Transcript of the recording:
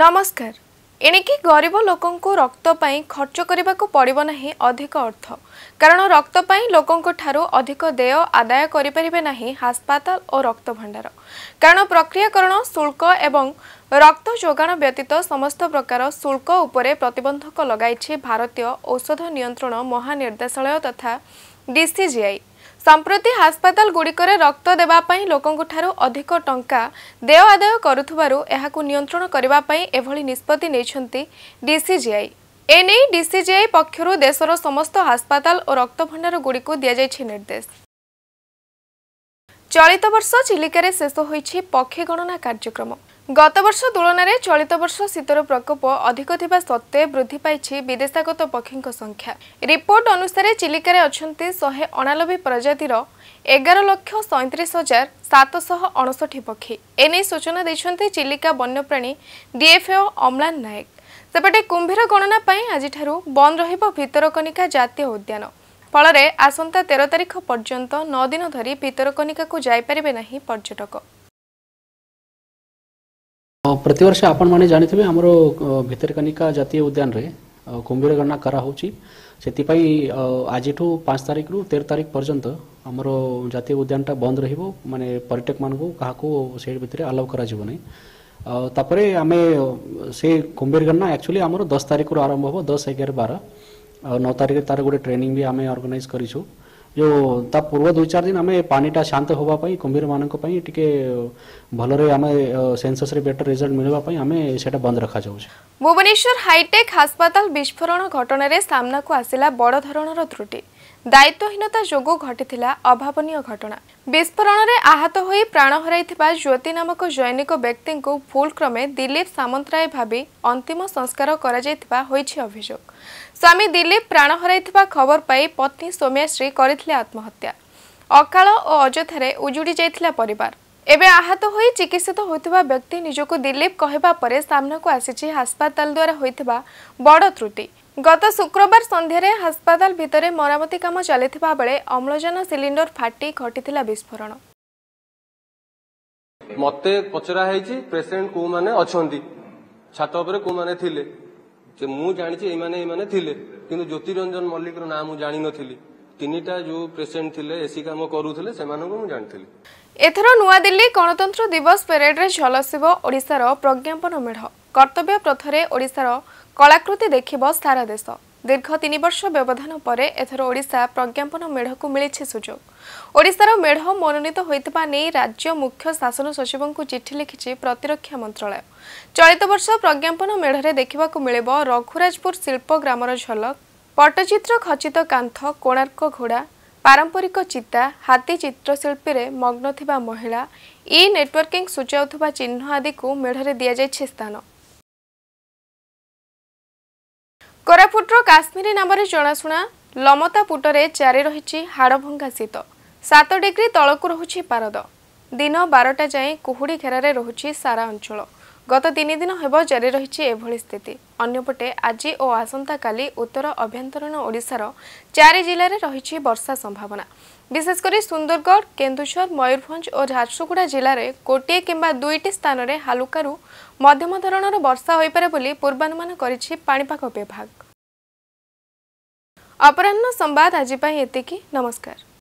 ନମସ୍କାର ଏଣିକି ଗରିବ ଲୋକଙ୍କୁ ରକ୍ତ ପାଇଁ ଖର୍ଚ୍ଚ କରିବାକୁ ପଡ଼ିବ ନାହିଁ ଅଧିକ ଅର୍ଥ କାରଣ ରକ୍ତ ପାଇଁ ଲୋକଙ୍କଠାରୁ ଅଧିକ ଦେୟ ଆଦାୟ କରିପାରିବେ ନାହିଁ ହାସ୍ପାତାଲ ଓ ରକ୍ତ ଭଣ୍ଡାର କାରଣ ପ୍ରକ୍ରିୟାକରଣ ଶୁଳ୍କ ଏବଂ ରକ୍ତ ଯୋଗାଣ ବ୍ୟତୀତ ସମସ୍ତ ପ୍ରକାର ଶୁଳ୍କ ଉପରେ ପ୍ରତିବନ୍ଧକ ଲଗାଇଛି ଭାରତୀୟ ଔଷଧ ନିୟନ୍ତ୍ରଣ ମହାନିର୍ଦ୍ଦେଶାଳୟ ତଥା ଡିସିଜିଆଇ ସମ୍ପ୍ରତି ହାସ୍ପାତାଲଗୁଡ଼ିକରେ ରକ୍ତ ଦେବା ପାଇଁ ଲୋକଙ୍କଠାରୁ ଅଧିକ ଟଙ୍କା ଦେୟ ଆଦାୟ କରୁଥିବାରୁ ଏହାକୁ ନିୟନ୍ତ୍ରଣ କରିବା ପାଇଁ ଏଭଳି ନିଷ୍ପତ୍ତି ନେଇଛନ୍ତି ଡିସିଜିଆଇ ଏନେଇ ଡିସିଜିଆଇ ପକ୍ଷରୁ ଦେଶର ସମସ୍ତ ହାସ୍ପାତାଲ ଓ ରକ୍ତଭଣ୍ଡାରଗୁଡ଼ିକୁ ଦିଆଯାଇଛି ନିର୍ଦ୍ଦେଶ চলিত বর্ষ চিলিকার শেষ হয়েছে পক্ষী গণনা কার্যক্রম গত বর্ষ তুলনায় চলিত বর্ষ শীতর প্রকোপ অধিক থাকা সত্ত্বে বৃদ্ধি পাইছে বিদেশাগত পক্ষীঙ্ সংখ্যা রিপোর্ট অনুসারে চিলিকার অনেক শহে অনানবে প্রজাতির এগার লক্ষ সৈত্রিশ হাজার সাতশহ অণষঠি পক্ষী এনে সূচনা দিয়েছেন চিলিকা বন্যপ্রাণী ডিএফও অম্লান নায়ক সেপটে কুম্ভীর গণনা আজ বন্ধ রহব ভিতরকনিকা জাতীয় উদ্যান ଫଳରେ ଆସନ୍ତା ତେର ତାରିଖ ପର୍ଯ୍ୟନ୍ତ ନଅ ଦିନ ଧରି ଭିତରକନିକାକୁ ଯାଇପାରିବେ ନାହିଁ ପର୍ଯ୍ୟଟକ ପ୍ରତିବର୍ଷ ଆପଣମାନେ ଜାଣିଥିବେ ଆମର ଭିତରକନିକା ଜାତୀୟ ଉଦ୍ୟାନରେ କୁମ୍ଭୀର ଗଣନା କରାହେଉଛି ସେଥିପାଇଁ ଆଜିଠୁ ପାଞ୍ଚ ତାରିଖରୁ ତେର ତାରିଖ ପର୍ଯ୍ୟନ୍ତ ଆମର ଜାତୀୟ ଉଦ୍ୟାନଟା ବନ୍ଦ ରହିବ ମାନେ ପର୍ଯ୍ୟଟକମାନଙ୍କୁ କାହାକୁ ସେଇ ଭିତରେ ଆଲାଉ କରାଯିବ ନାହିଁ ଆଉ ତାପରେ ଆମେ ସେ କୁମ୍ଭୀର ଗଣନା ଆକ୍ଚୁଆଲି ଆମର ଦଶ ତାରିଖରୁ ଆରମ୍ଭ ହେବ ଦଶ ଏଗାର ବାର નવ તારીખે તારે ગોટે ટ્રેનિંગ ବି ଆମେ ଅର୍ଗାନାଇଜ୍ କରିଛୁ ଯେଉଁ ତା ପୂର୍ବ ଦୁଇ ଚାରି ଦିନ ଆମେ ପାଣିଟା ଶାନ୍ତ ହେବା ପାଇଁ କୁମ୍ଭୀରମାନଙ୍କ ପାଇଁ ଟିକେ ଭଲରେ ଆମେ ସେନ୍ସସ୍ରେ ବେଟର ରେଜଲ୍ଟ ମିଳିବା ପାଇଁ ଆମେ ସେଇଟା ବନ୍ଦ ରଖାଯାଉଛି ଭୁବନେଶ୍ୱର ହାଇଟେକ୍ ହାସ୍ପାତାଲ ବିସ୍ଫୋରଣ ଘଟଣାରେ ସାମ୍ନାକୁ ଆସିଲା ବଡ଼ ଧରଣର ତ୍ରୁଟି ଦାୟିତ୍ୱହୀନତା ଯୋଗୁଁ ଘଟିଥିଲା ଅଭାବନୀୟ ଘଟଣା ବିସ୍ଫୋରଣରେ ଆହତ ହୋଇ ପ୍ରାଣ ହରାଇଥିବା ଜ୍ୟୋତି ନାମକ ଜୈନିକ ବ୍ୟକ୍ତିଙ୍କୁ ଭୁଲକ୍ରମେ ଦିଲ୍ଲୀପ ସାମନ୍ତରାୟ ଭାବି ଅନ୍ତିମ ସଂସ୍କାର କରାଯାଇଥିବା ହୋଇଛି ଅଭିଯୋଗ ସ୍ୱାମୀ ଦିଲ୍ଲୀପ ପ୍ରାଣ ହରାଇଥିବା ଖବର ପାଇ ପତ୍ନୀ ସୌମ୍ୟାଶ୍ରୀ କରିଥିଲେ ଆତ୍ମହତ୍ୟା ଅକାଳ ଓ ଅଯଥାରେ ଉଜୁଡ଼ି ଯାଇଥିଲା ପରିବାର ଏବେ ଆହତ ହୋଇ ଚିକିତ୍ସିତ ହୋଇଥିବା ବ୍ୟକ୍ତି ନିଜକୁ ଦିଲ୍ଲୀପ କହିବା ପରେ ସାମ୍ନାକୁ ଆସିଛି ହାସ୍ପାତାଲ ଦ୍ୱାରା ହୋଇଥିବା ବଡ଼ ତ୍ରୁଟି ଗତ ଶୁକ୍ରବାର ସନ୍ଧ୍ୟାରେ ହାସ୍ପାତାଲ ଭିତରେ ମରାମତି କାମ ଚାଲିଥିବା ବେଳେ ଅମ୍ଳଜାନ ସିଲିଣ୍ଡର ଫାଟି ଘଟିଥିଲା ବିସ୍ଫୋରଣ ମତେ ପଚରା ହେଇଛି ପେସେଣ୍ଟ କୋଉ ମାନେ ଅଛନ୍ତି ଛାତ ଉପରେ କୋଉ ମାନେ ଥିଲେ ଯେ ମୁଁ ଜାଣିଛି ଏଇମାନେ ଏଇମାନେ ଥିଲେ କିନ୍ତୁ ଜ୍ୟୋତିରଞ୍ଜନ ମଲ୍ଲିକର ନାଁ ମୁଁ ଜାଣିନଥିଲି ତିନିଟା ଯୋଉ ପେସେଣ୍ଟ ଥିଲେ ଏସି କାମ କରୁଥିଲେ ସେମାନଙ୍କୁ ମୁଁ ଜାଣିଥିଲି ଏଥର ନୂଆଦିଲ୍ଲୀ ଗଣତନ୍ତ୍ର ଦିବସ ପ୍ୟାରେଡ୍ରେ ଝଲସିବ ଓଡ଼ିଶାର ପ୍ରଜ୍ଞାପନ ମେଢ଼ କର୍ତ୍ତବ୍ୟ ପଥରେ ଓଡ଼ିଶାର କଳାକୃତି ଦେଖିବ ସାରା ଦେଶ ଦୀର୍ଘ ତିନି ବର୍ଷ ବ୍ୟବଧାନ ପରେ ଏଥର ଓଡ଼ିଶା ପ୍ରଜ୍ଞାପନ ମେଢ଼କୁ ମିଳିଛି ସୁଯୋଗ ଓଡ଼ିଶାର ମେଢ଼ ମନୋନୀତ ହୋଇଥିବା ନେଇ ରାଜ୍ୟ ମୁଖ୍ୟ ଶାସନ ସଚିବଙ୍କୁ ଚିଠି ଲେଖିଛି ପ୍ରତିରକ୍ଷା ମନ୍ତ୍ରଣାଳୟ ଚଳିତ ବର୍ଷ ପ୍ରଜ୍ଞାପନ ମେଢ଼ରେ ଦେଖିବାକୁ ମିଳିବ ରଘୁରାଜପୁର ଶିଳ୍ପ ଗ୍ରାମର ଝଲକ ପଟ୍ଟଚିତ୍ର ଖଚିତ କାନ୍ଥ କୋଣାର୍କ ଘୋଡ଼ା ପାରମ୍ପରିକ ଚିତା ହାତୀ ଚିତ୍ରଶିଳ୍ପୀରେ ମଗ୍ନ ଥିବା ମହିଳା ଇ ନେଟୱାର୍କିଂ ସୂଚାଉଥିବା ଚିହ୍ନ ଆଦିକୁ ମେଢ଼ରେ ଦିଆଯାଇଛି ସ୍ଥାନ କୋରାପୁଟର କାଶ୍ମୀର ନାମରେ ଜଣାଶୁଣା ଲମତାପୁଟରେ ଜାରି ରହିଛି ହାଡ଼ଭଙ୍ଗା ଶୀତ ସାତ ଡିଗ୍ରୀ ତଳକୁ ରହୁଛି ପାରଦ ଦିନ ବାରଟା ଯାଏଁ କୁହୁଡ଼ି ଘେରରେ ରହୁଛି ସାରା ଅଞ୍ଚଳ ଗତ ତିନି ଦିନ ହେବ ଜାରି ରହିଛି ଏଭଳି ସ୍ଥିତି ଅନ୍ୟପଟେ ଆଜି ଓ ଆସନ୍ତାକାଲି ଉତ୍ତର ଆଭ୍ୟନ୍ତରୀଣ ଓଡ଼ିଶାର ଚାରି ଜିଲ୍ଲାରେ ରହିଛି ବର୍ଷା ସମ୍ଭାବନା ବିଶେଷ କରି ସୁନ୍ଦରଗଡ଼ କେନ୍ଦୁଝର ମୟୂରଭଞ୍ଜ ଓ ଝାରସୁଗୁଡ଼ା ଜିଲ୍ଲାରେ ଗୋଟିଏ କିମ୍ବା ଦୁଇଟି ସ୍ଥାନରେ ହାଲୁକାରୁ ମଧ୍ୟମ ଧରଣର ବର୍ଷା ହୋଇପାରେ ବୋଲି ପୂର୍ବାନୁମାନ କରିଛି ପାଣିପାଗ ବିଭାଗ ଅପରାହ୍ନ ସମ୍ବାଦ